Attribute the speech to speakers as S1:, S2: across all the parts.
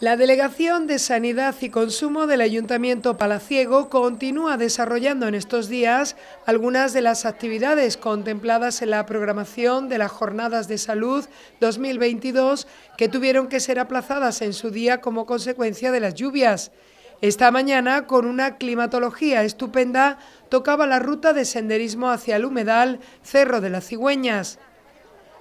S1: La Delegación de Sanidad y Consumo del Ayuntamiento Palaciego continúa desarrollando en estos días algunas de las actividades contempladas en la programación de las Jornadas de Salud 2022 que tuvieron que ser aplazadas en su día como consecuencia de las lluvias. Esta mañana, con una climatología estupenda, tocaba la ruta de senderismo hacia el humedal Cerro de las Cigüeñas.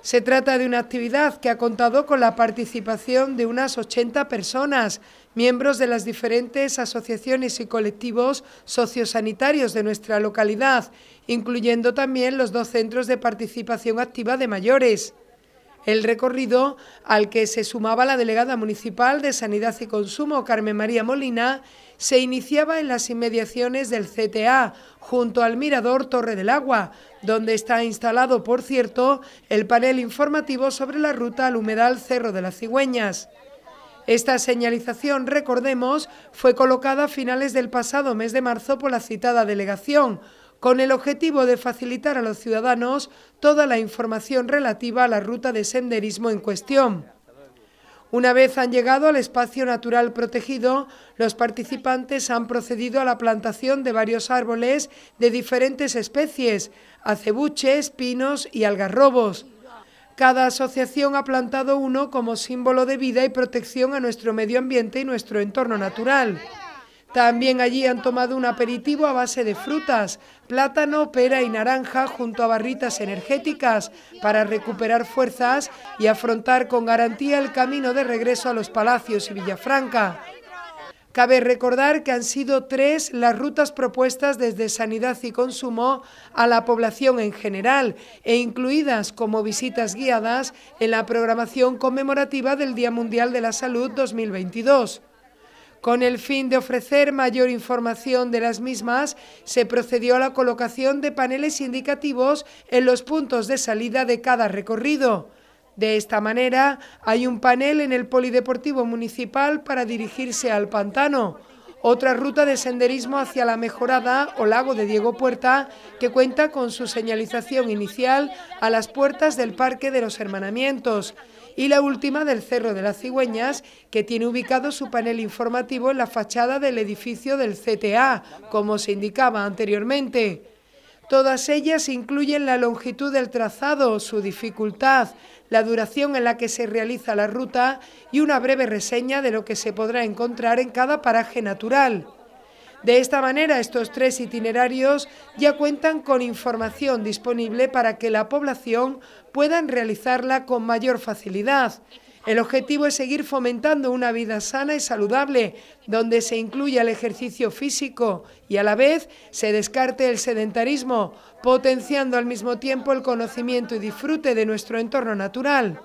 S1: Se trata de una actividad que ha contado con la participación de unas 80 personas, miembros de las diferentes asociaciones y colectivos sociosanitarios de nuestra localidad, incluyendo también los dos centros de participación activa de mayores el recorrido al que se sumaba la delegada municipal de Sanidad y Consumo, Carmen María Molina, se iniciaba en las inmediaciones del CTA, junto al mirador Torre del Agua, donde está instalado, por cierto, el panel informativo sobre la ruta al humedal Cerro de las Cigüeñas. Esta señalización, recordemos, fue colocada a finales del pasado mes de marzo por la citada delegación, con el objetivo de facilitar a los ciudadanos toda la información relativa a la ruta de senderismo en cuestión. Una vez han llegado al espacio natural protegido, los participantes han procedido a la plantación de varios árboles de diferentes especies, acebuches, pinos y algarrobos. Cada asociación ha plantado uno como símbolo de vida y protección a nuestro medio ambiente y nuestro entorno natural. También allí han tomado un aperitivo a base de frutas, plátano, pera y naranja junto a barritas energéticas para recuperar fuerzas y afrontar con garantía el camino de regreso a los palacios y Villafranca. Cabe recordar que han sido tres las rutas propuestas desde Sanidad y Consumo a la población en general e incluidas como visitas guiadas en la programación conmemorativa del Día Mundial de la Salud 2022. Con el fin de ofrecer mayor información de las mismas, se procedió a la colocación de paneles indicativos en los puntos de salida de cada recorrido. De esta manera, hay un panel en el Polideportivo Municipal para dirigirse al pantano otra ruta de senderismo hacia la mejorada o lago de Diego Puerta, que cuenta con su señalización inicial a las puertas del Parque de los Hermanamientos. Y la última del Cerro de las Cigüeñas, que tiene ubicado su panel informativo en la fachada del edificio del CTA, como se indicaba anteriormente. Todas ellas incluyen la longitud del trazado, su dificultad, la duración en la que se realiza la ruta y una breve reseña de lo que se podrá encontrar en cada paraje natural. De esta manera, estos tres itinerarios ya cuentan con información disponible para que la población pueda realizarla con mayor facilidad. El objetivo es seguir fomentando una vida sana y saludable, donde se incluya el ejercicio físico y a la vez se descarte el sedentarismo, potenciando al mismo tiempo el conocimiento y disfrute de nuestro entorno natural.